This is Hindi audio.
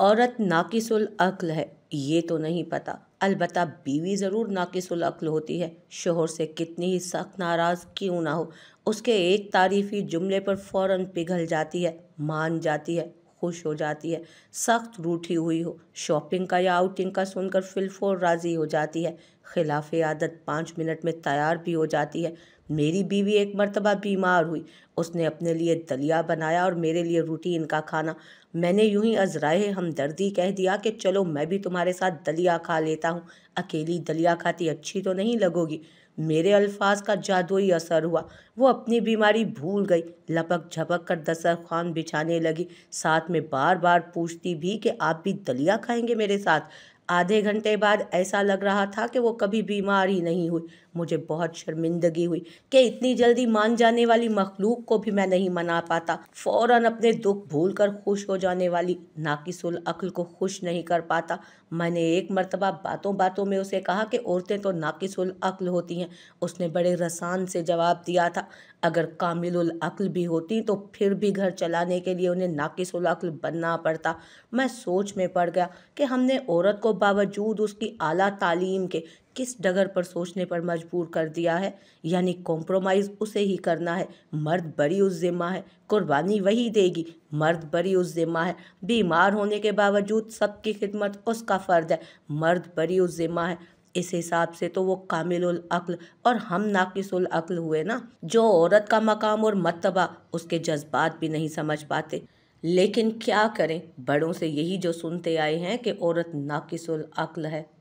औरत नाकिसुल अक्ल है ये तो नहीं पता अलबत् बीवी ज़रूर नाकिसुल अक्ल होती है शोहर से कितनी ही सख्त नाराज़ क्यों ना हो उसके एक तारीफ़ी जुमले पर फ़ौर पिघल जाती है मान जाती है खुश हो जाती है सख्त रूठी हुई हो शॉपिंग का या आउटिंग का सुनकर फिलफोर राज़ी हो जाती है खिलाफ आदत पाँच मिनट में तैयार भी हो जाती है मेरी बीवी एक मरतबा बीमार हुई उसने अपने लिए दलिया बनाया और मेरे लिए रूटीन का खाना मैंने यूं ही अजराए हमदर्दी कह दिया कि चलो मैं भी तुम्हारे साथ दलिया खा लेता हूँ अकेली दलिया खाती अच्छी तो नहीं लगोगी मेरे अल्फाज का जादुई असर हुआ वो अपनी बीमारी भूल गई लपक झपक कर खान बिछाने लगी साथ में बार बार पूछती भी कि आप भी दलिया खाएंगे मेरे साथ आधे घंटे बाद ऐसा लग रहा था कि वो कभी बीमार ही नहीं हुई मुझे बहुत शर्मिंदगी हुई कि इतनी जल्दी मान जाने वाली मखलूक को भी मैं नहीं मना पाता फ़ौर अपने दुख भूल कर खुश हो जाने वाली नाकिसुल अक्ल को खुश नहीं कर पाता मैंने एक मरतबा बातों बातों में उसे कहा कि औरतें तो नाकिसुल अक्ल होती हैं उसने बड़े रसान से जवाब दिया था अगर कामिल अक्ल भी होती तो फिर भी घर चलाने के लिए उन्हें नाकिसुल अक्ल बनना पड़ता मैं सोच में पड़ गया कि हमने औरत को बावजूद उसकी आला तालीम के किस डगर पर सोचने पर मजबूर कर दिया है यानी कॉम्प्रोमाइज़ उसे ही करना है मर्द बड़ी उस ज़िम्मा है कुर्बानी वही देगी मर्द बड़ी उस ज़िम्मा है बीमार होने के बावजूद सबकी खिदमत उसका फ़र्ज है मर्द बड़ी उस ज़िम्मा है इस हिसाब से तो वो कामिल अक्ल और हम नाकिसुल अक्ल हुए ना जो औरत का मकाम और मतबा उसके जज्बात भी नहीं समझ पाते लेकिन क्या करें बड़ों से यही जो सुनते आए हैं कि औरत नाकिसुल अक्ल है